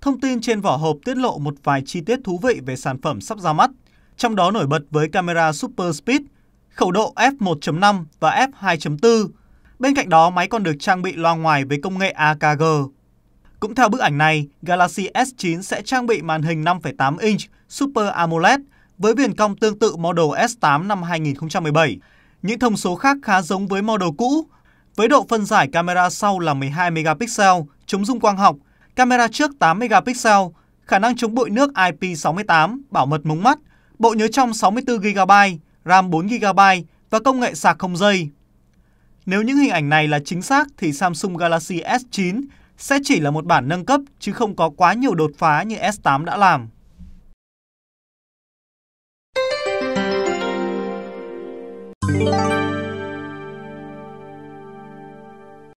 Thông tin trên vỏ hộp tiết lộ một vài chi tiết thú vị về sản phẩm sắp ra mắt, trong đó nổi bật với camera Super Speed, khẩu độ f1.5 và f2.4. Bên cạnh đó, máy còn được trang bị loa ngoài với công nghệ AKG. Cũng theo bức ảnh này, Galaxy S9 sẽ trang bị màn hình 5,8 inch Super AMOLED với viền cong tương tự Model S8 năm 2017. Những thông số khác khá giống với model cũ, với độ phân giải camera sau là 12 megapixel, chống rung quang học camera trước 8 megapixel, khả năng chống bụi nước IP68, bảo mật mống mắt, bộ nhớ trong 64GB, RAM 4GB và công nghệ sạc không dây. Nếu những hình ảnh này là chính xác thì Samsung Galaxy S9 sẽ chỉ là một bản nâng cấp chứ không có quá nhiều đột phá như S8 đã làm.